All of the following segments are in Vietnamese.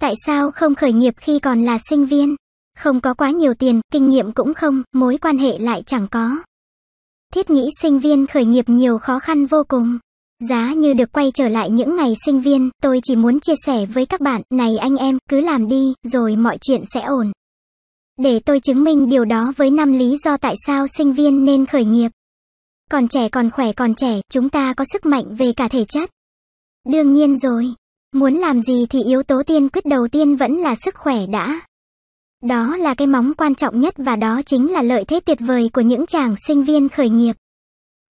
Tại sao không khởi nghiệp khi còn là sinh viên? Không có quá nhiều tiền, kinh nghiệm cũng không, mối quan hệ lại chẳng có. Thiết nghĩ sinh viên khởi nghiệp nhiều khó khăn vô cùng. Giá như được quay trở lại những ngày sinh viên, tôi chỉ muốn chia sẻ với các bạn, này anh em, cứ làm đi, rồi mọi chuyện sẽ ổn. Để tôi chứng minh điều đó với năm lý do tại sao sinh viên nên khởi nghiệp. Còn trẻ còn khỏe còn trẻ, chúng ta có sức mạnh về cả thể chất. Đương nhiên rồi, Muốn làm gì thì yếu tố tiên quyết đầu tiên vẫn là sức khỏe đã. Đó là cái móng quan trọng nhất và đó chính là lợi thế tuyệt vời của những chàng sinh viên khởi nghiệp.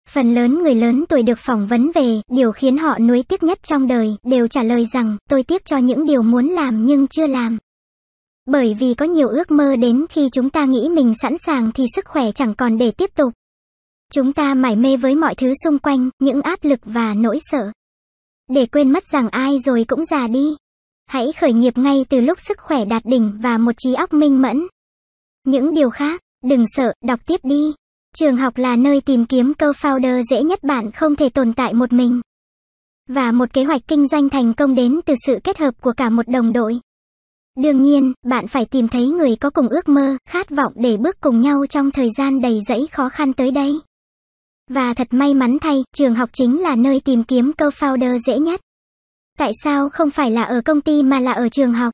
Phần lớn người lớn tuổi được phỏng vấn về điều khiến họ nuối tiếc nhất trong đời đều trả lời rằng tôi tiếc cho những điều muốn làm nhưng chưa làm. Bởi vì có nhiều ước mơ đến khi chúng ta nghĩ mình sẵn sàng thì sức khỏe chẳng còn để tiếp tục. Chúng ta mải mê với mọi thứ xung quanh, những áp lực và nỗi sợ để quên mất rằng ai rồi cũng già đi. Hãy khởi nghiệp ngay từ lúc sức khỏe đạt đỉnh và một trí óc minh mẫn. Những điều khác, đừng sợ, đọc tiếp đi. Trường học là nơi tìm kiếm cơ founder dễ nhất bạn không thể tồn tại một mình. Và một kế hoạch kinh doanh thành công đến từ sự kết hợp của cả một đồng đội. Đương nhiên, bạn phải tìm thấy người có cùng ước mơ, khát vọng để bước cùng nhau trong thời gian đầy rẫy khó khăn tới đây. Và thật may mắn thay, trường học chính là nơi tìm kiếm co-founder dễ nhất. Tại sao không phải là ở công ty mà là ở trường học?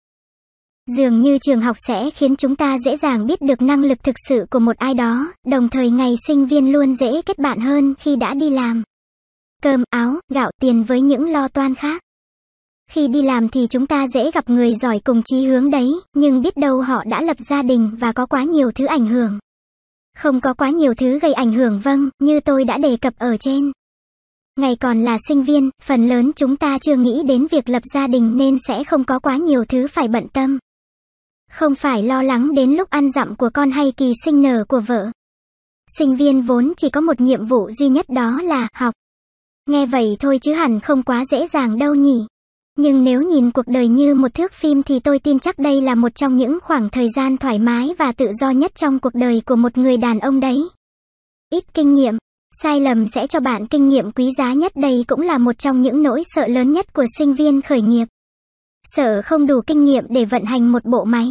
Dường như trường học sẽ khiến chúng ta dễ dàng biết được năng lực thực sự của một ai đó, đồng thời ngày sinh viên luôn dễ kết bạn hơn khi đã đi làm. Cơm, áo, gạo, tiền với những lo toan khác. Khi đi làm thì chúng ta dễ gặp người giỏi cùng chí hướng đấy, nhưng biết đâu họ đã lập gia đình và có quá nhiều thứ ảnh hưởng không có quá nhiều thứ gây ảnh hưởng vâng, như tôi đã đề cập ở trên. Ngày còn là sinh viên, phần lớn chúng ta chưa nghĩ đến việc lập gia đình nên sẽ không có quá nhiều thứ phải bận tâm. Không phải lo lắng đến lúc ăn dặm của con hay kỳ sinh nở của vợ. Sinh viên vốn chỉ có một nhiệm vụ duy nhất đó là học. Nghe vậy thôi chứ hẳn không quá dễ dàng đâu nhỉ. Nhưng nếu nhìn cuộc đời như một thước phim thì tôi tin chắc đây là một trong những khoảng thời gian thoải mái và tự do nhất trong cuộc đời của một người đàn ông đấy. Ít kinh nghiệm, sai lầm sẽ cho bạn kinh nghiệm quý giá nhất đây cũng là một trong những nỗi sợ lớn nhất của sinh viên khởi nghiệp. Sợ không đủ kinh nghiệm để vận hành một bộ máy.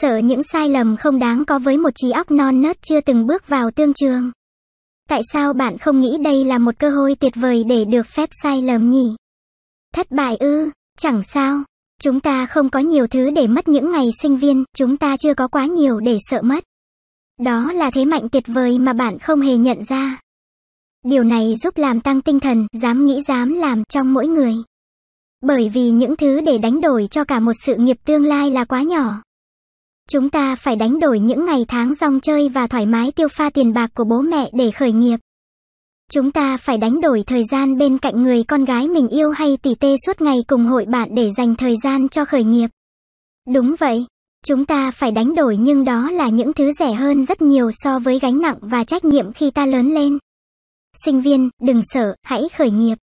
Sợ những sai lầm không đáng có với một trí óc non nớt chưa từng bước vào tương trường. Tại sao bạn không nghĩ đây là một cơ hội tuyệt vời để được phép sai lầm nhỉ? Thất bại ư, chẳng sao. Chúng ta không có nhiều thứ để mất những ngày sinh viên, chúng ta chưa có quá nhiều để sợ mất. Đó là thế mạnh tuyệt vời mà bạn không hề nhận ra. Điều này giúp làm tăng tinh thần, dám nghĩ dám làm trong mỗi người. Bởi vì những thứ để đánh đổi cho cả một sự nghiệp tương lai là quá nhỏ. Chúng ta phải đánh đổi những ngày tháng rong chơi và thoải mái tiêu pha tiền bạc của bố mẹ để khởi nghiệp. Chúng ta phải đánh đổi thời gian bên cạnh người con gái mình yêu hay tỉ tê suốt ngày cùng hội bạn để dành thời gian cho khởi nghiệp. Đúng vậy, chúng ta phải đánh đổi nhưng đó là những thứ rẻ hơn rất nhiều so với gánh nặng và trách nhiệm khi ta lớn lên. Sinh viên, đừng sợ, hãy khởi nghiệp.